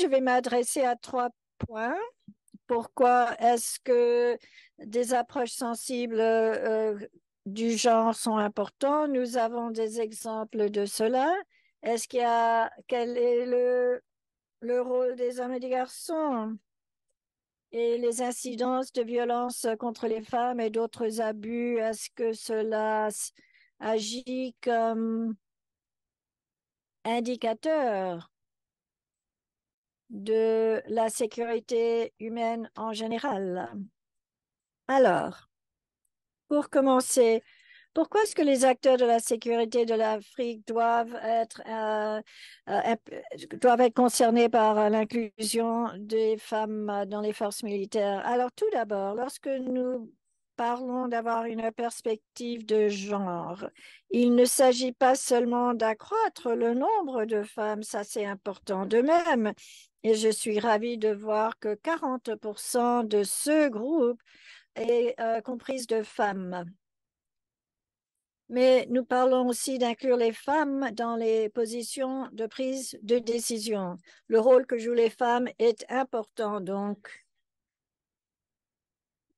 Je vais m'adresser à trois points. Pourquoi est-ce que des approches sensibles euh, du genre sont importantes Nous avons des exemples de cela. Est-ce qu'il y a quel est le le rôle des hommes et des garçons et les incidences de violence contre les femmes et d'autres abus Est-ce que cela agit comme indicateur de la sécurité humaine en général. Alors, pour commencer, pourquoi est-ce que les acteurs de la sécurité de l'Afrique doivent être euh, euh, doivent être concernés par l'inclusion des femmes dans les forces militaires Alors, tout d'abord, lorsque nous parlons d'avoir une perspective de genre. Il ne s'agit pas seulement d'accroître le nombre de femmes, ça c'est important. De même, et je suis ravie de voir que 40% de ce groupe est euh, comprise de femmes. Mais nous parlons aussi d'inclure les femmes dans les positions de prise de décision. Le rôle que jouent les femmes est important donc.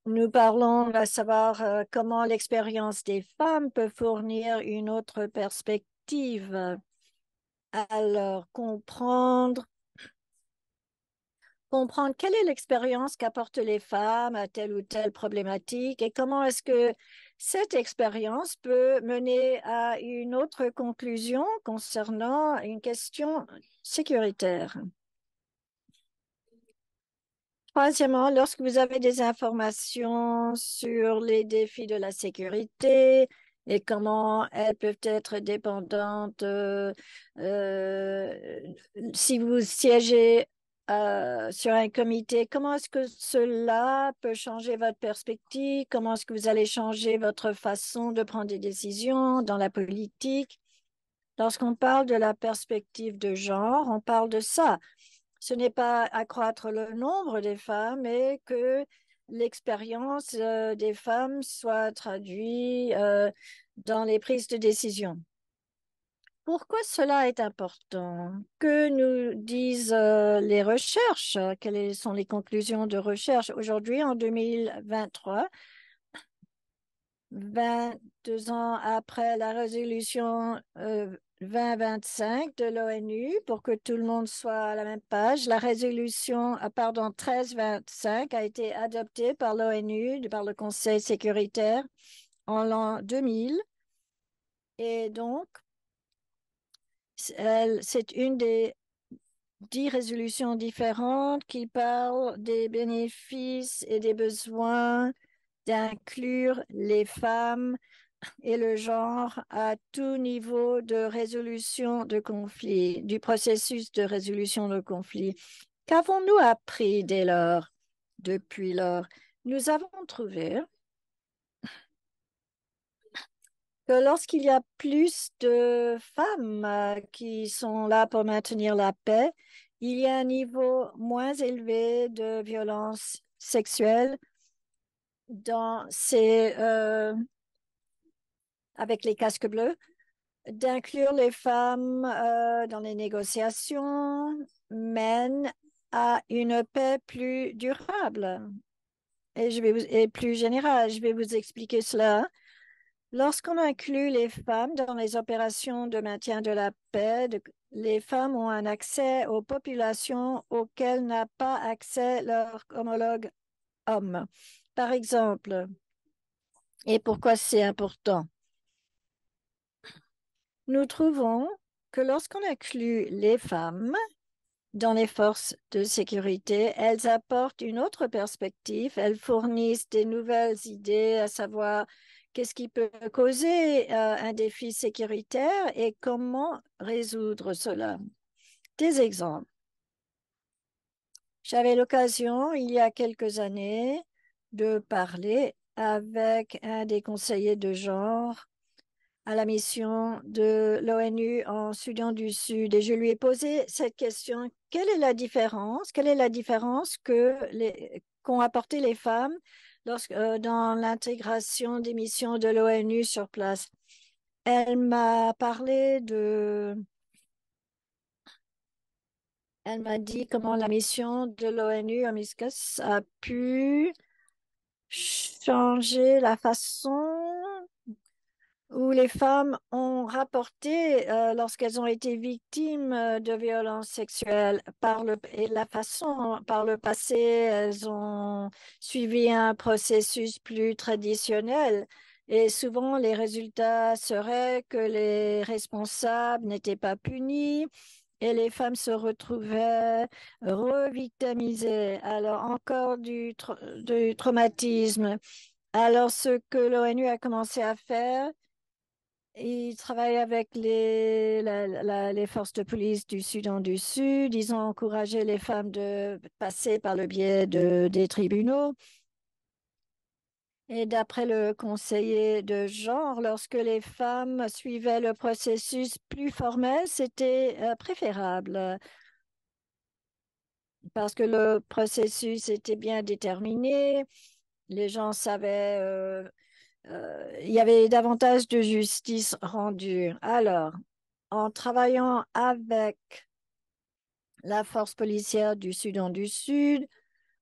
Nous parlons à savoir euh, comment l'expérience des femmes peut fournir une autre perspective. à leur comprendre comprendre quelle est l'expérience qu'apportent les femmes à telle ou telle problématique et comment est-ce que cette expérience peut mener à une autre conclusion concernant une question sécuritaire. Troisièmement, lorsque vous avez des informations sur les défis de la sécurité, et comment elles peuvent être dépendantes euh, euh, si vous siégez euh, sur un comité, comment est-ce que cela peut changer votre perspective Comment est-ce que vous allez changer votre façon de prendre des décisions dans la politique Lorsqu'on parle de la perspective de genre, on parle de ça. Ce n'est pas accroître le nombre des femmes, mais que l'expérience euh, des femmes soit traduite euh, dans les prises de décision. Pourquoi cela est important Que nous disent euh, les recherches Quelles sont les conclusions de recherche Aujourd'hui, en 2023, 22 ans après la résolution 2025 euh, de l'ONU, pour que tout le monde soit à la même page, la résolution, ah, pardon, 1325 a été adoptée par l'ONU, par le Conseil sécuritaire en l'an 2000. Et donc, c'est une des dix résolutions différentes qui parlent des bénéfices et des besoins d'inclure les femmes et le genre à tout niveau de résolution de conflits, du processus de résolution de conflits. Qu'avons-nous appris dès lors, depuis lors Nous avons trouvé lorsqu'il y a plus de femmes euh, qui sont là pour maintenir la paix, il y a un niveau moins élevé de violence sexuelle dans euh, avec les casques bleus, d'inclure les femmes euh, dans les négociations mène à une paix plus durable et, vais et plus général, Je vais vous expliquer cela hein. Lorsqu'on inclut les femmes dans les opérations de maintien de la paix, les femmes ont un accès aux populations auxquelles n'a pas accès leur homologue homme. Par exemple, et pourquoi c'est important Nous trouvons que lorsqu'on inclut les femmes dans les forces de sécurité, elles apportent une autre perspective, elles fournissent des nouvelles idées, à savoir qu'est-ce qui peut causer euh, un défi sécuritaire et comment résoudre cela. Des exemples. J'avais l'occasion, il y a quelques années, de parler avec un des conseillers de genre à la mission de l'ONU en Soudan du Sud et je lui ai posé cette question quelle est la différence quelle est la différence que qu'ont apporté les femmes euh, dans l'intégration des missions de l'ONU sur place. Elle m'a parlé de... Elle m'a dit comment la mission de l'ONU à Miskas a pu changer la façon où les femmes ont rapporté euh, lorsqu'elles ont été victimes euh, de violences sexuelles par le, et la façon par le passé elles ont suivi un processus plus traditionnel et souvent les résultats seraient que les responsables n'étaient pas punis et les femmes se retrouvaient revictimisées alors encore du, du traumatisme alors ce que l'ONU a commencé à faire ils travaillent avec les, les forces de police du en du Sud. Ils ont encouragé les femmes de passer par le biais de, des tribunaux. Et d'après le conseiller de genre, lorsque les femmes suivaient le processus plus formel, c'était euh, préférable parce que le processus était bien déterminé. Les gens savaient euh, euh, il y avait davantage de justice rendue. Alors, en travaillant avec la force policière du en du Sud,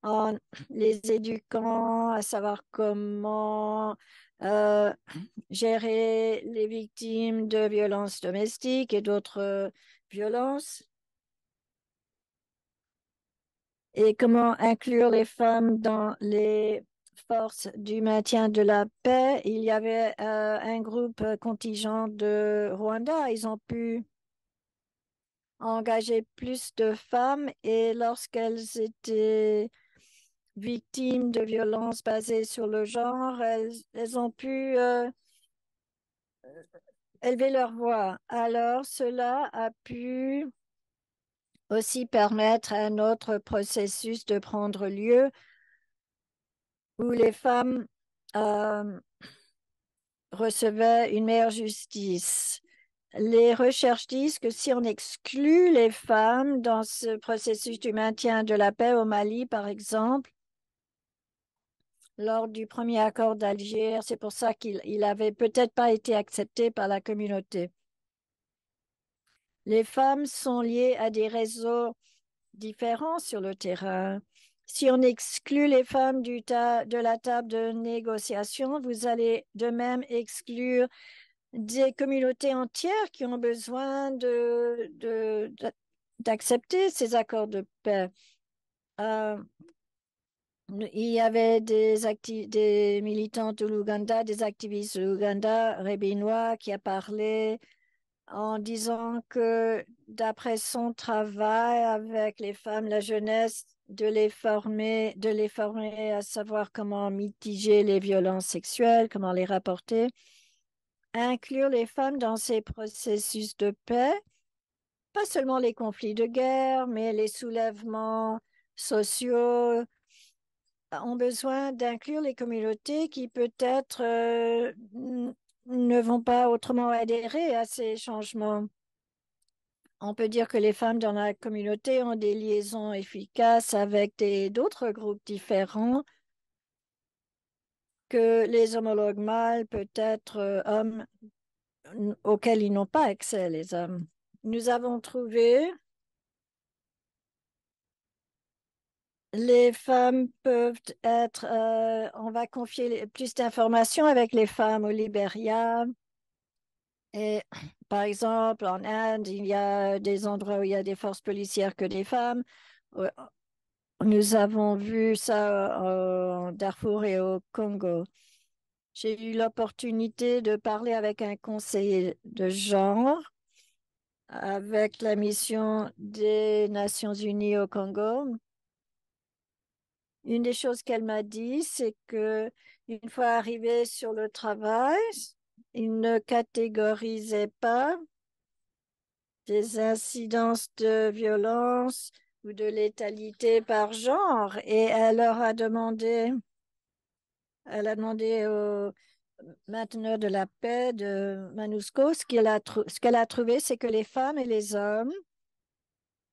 en les éduquant à savoir comment euh, gérer les victimes de violences domestiques et d'autres euh, violences, et comment inclure les femmes dans les force du maintien de la paix, il y avait euh, un groupe euh, contingent de Rwanda. Ils ont pu engager plus de femmes et lorsqu'elles étaient victimes de violences basées sur le genre, elles, ont pu euh, élever leur voix. Alors cela a pu aussi permettre un autre processus de prendre lieu où les femmes euh, recevaient une meilleure justice. Les recherches disent que si on exclut les femmes dans ce processus du maintien de la paix au Mali, par exemple, lors du premier accord d'Alger, c'est pour ça qu'il n'avait peut-être pas été accepté par la communauté. Les femmes sont liées à des réseaux différents sur le terrain. Si on exclut les femmes du de la table de négociation, vous allez de même exclure des communautés entières qui ont besoin d'accepter ces accords de paix. Euh, il y avait des, militantes de l'Ouganda, des activistes de l'Ouganda, Rébinois, qui a parlé en disant que d'après son travail avec les femmes, la jeunesse, de les former, de les former à savoir comment mitiger les violences sexuelles, comment les rapporter, inclure les femmes dans ces processus de paix, pas seulement les conflits de guerre, mais les soulèvements sociaux ont besoin d'inclure les communautés qui peut-être euh, ne vont pas autrement adhérer à ces changements on peut dire que les femmes dans la communauté ont des liaisons efficaces avec d'autres groupes différents que les homologues mâles, peut-être euh, hommes, auxquels ils n'ont pas accès, les hommes. Nous avons trouvé les femmes peuvent être, euh, on va confier plus d'informations avec les femmes au Liberia. Et par exemple, en Inde, il y a des endroits où il y a des forces policières que des femmes. Nous avons vu ça euh, en Darfour et au Congo. J'ai eu l'opportunité de parler avec un conseiller de genre avec la mission des Nations Unies au Congo. Une des choses qu'elle m'a dit, c'est que une fois arrivée sur le travail, il ne catégorisait pas des incidences de violence ou de létalité par genre et elle leur a demandé, elle a demandé au mainteneur de la paix de Manusco ce qu'elle a, trouvé, c'est que les femmes et les hommes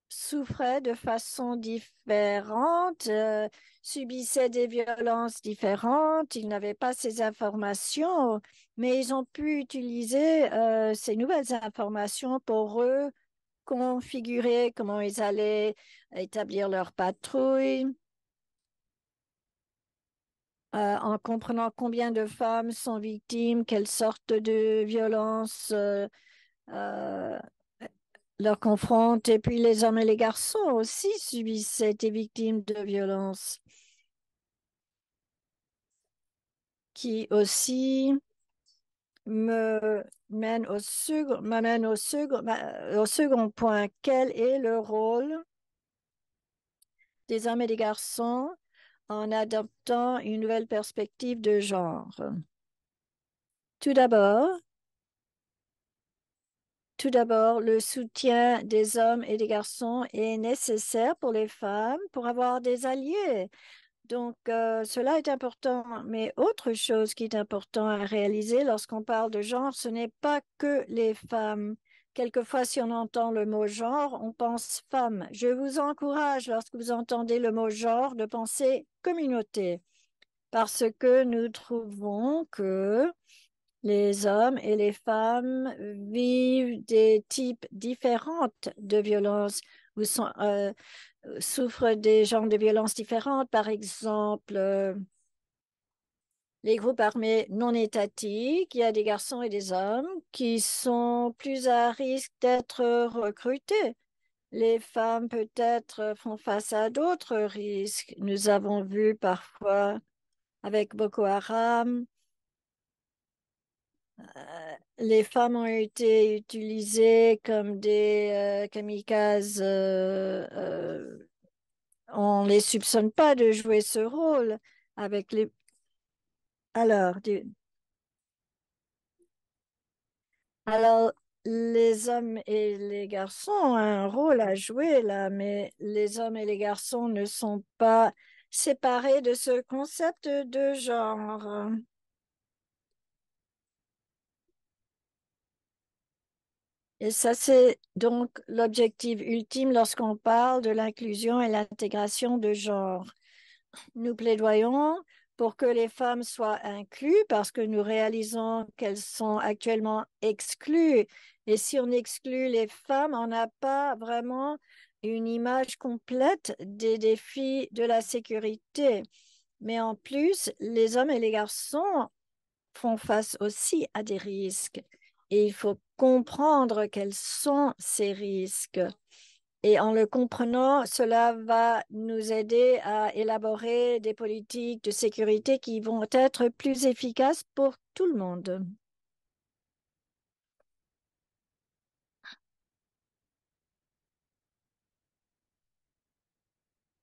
souffraient de façon différente, euh, subissaient des violences différentes, ils n'avaient pas ces informations mais ils ont pu utiliser euh, ces nouvelles informations pour eux configurer comment ils allaient établir leur patrouille, euh, en comprenant combien de femmes sont victimes, quelle sorte de violence euh, leur confrontent, et puis les hommes et les garçons aussi subissent, étaient victimes de violences, qui aussi me mène au, second, au, au second point. Quel est le rôle des hommes et des garçons en adoptant une nouvelle perspective de genre Tout d'abord, tout d'abord, le soutien des hommes et des garçons est nécessaire pour les femmes pour avoir des alliés donc, euh, cela est important. Mais autre chose qui est important à réaliser lorsqu'on parle de genre, ce n'est pas que les femmes. Quelquefois, si on entend le mot genre, on pense femme. Je vous encourage, lorsque vous entendez le mot genre, de penser communauté. Parce que nous trouvons que les hommes et les femmes vivent des types différents de violences. sont, euh, euh, souffrent des genres de violences différentes, par exemple euh, les groupes armés non étatiques, il y a des garçons et des hommes qui sont plus à risque d'être recrutés. Les femmes peut-être font face à d'autres risques. Nous avons vu parfois avec Boko Haram euh, les femmes ont été utilisées comme des euh, kamikazes. Euh, on ne les soupçonne pas de jouer ce rôle avec les. Alors, les hommes et les garçons ont un rôle à jouer là, mais les hommes et les garçons ne sont pas séparés de ce concept de genre. Et ça, c'est donc l'objectif ultime lorsqu'on parle de l'inclusion et l'intégration de genre. Nous plaidoyons pour que les femmes soient incluses parce que nous réalisons qu'elles sont actuellement exclues. Et si on exclut les femmes, on n'a pas vraiment une image complète des défis de la sécurité. Mais en plus, les hommes et les garçons font face aussi à des risques. Et il faut comprendre quels sont ces risques. Et en le comprenant, cela va nous aider à élaborer des politiques de sécurité qui vont être plus efficaces pour tout le monde.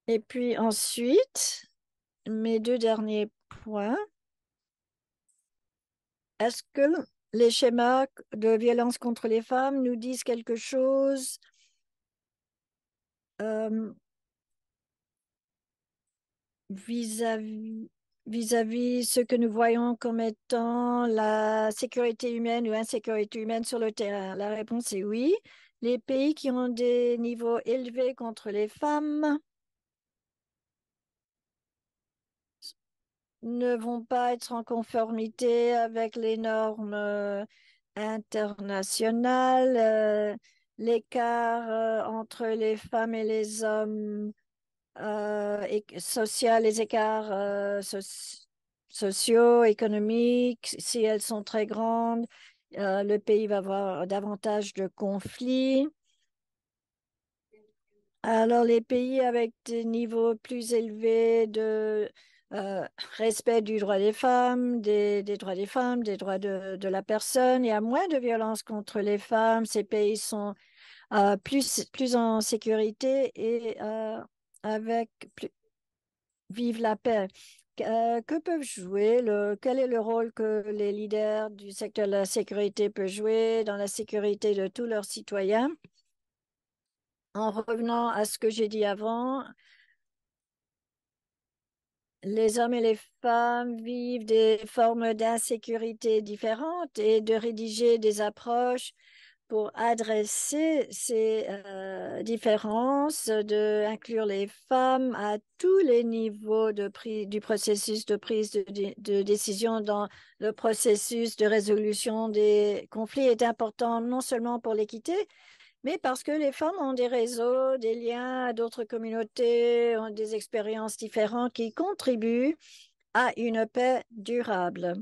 Et puis ensuite, mes deux derniers points. Est-ce que les schémas de violence contre les femmes nous disent quelque chose. Euh, vis-à-vis vis-à-vis ce que nous voyons comme étant la sécurité humaine ou insécurité humaine sur le terrain La réponse est oui. Les pays qui ont des niveaux élevés contre les femmes ne vont pas être en conformité avec les normes euh, internationales. Euh, l'écart euh, entre les femmes et les hommes social, les écarts sociaux, économiques, si elles sont très grandes, le pays va avoir davantage de conflits. Alors les pays avec des niveaux plus élevés de euh, respect du droit des femmes, des, des, droits des femmes, des droits de, de la personne. Il y a moins de violence contre les femmes. Ces pays sont euh, plus, plus en sécurité et euh, avec vive la paix. Euh, que peuvent jouer le, Quel est le rôle que les leaders du secteur de la sécurité peuvent jouer dans la sécurité de tous leurs citoyens En revenant à ce que j'ai dit avant, les hommes et les femmes vivent des formes d'insécurité différentes et de rédiger des approches pour adresser ces euh, différences, de inclure les femmes à tous les niveaux du processus de prise de, décision dans le processus de résolution des conflits est important non seulement pour l'équité, mais parce que les femmes ont des réseaux, des liens à d'autres communautés, ont des expériences différentes qui contribuent à une paix durable.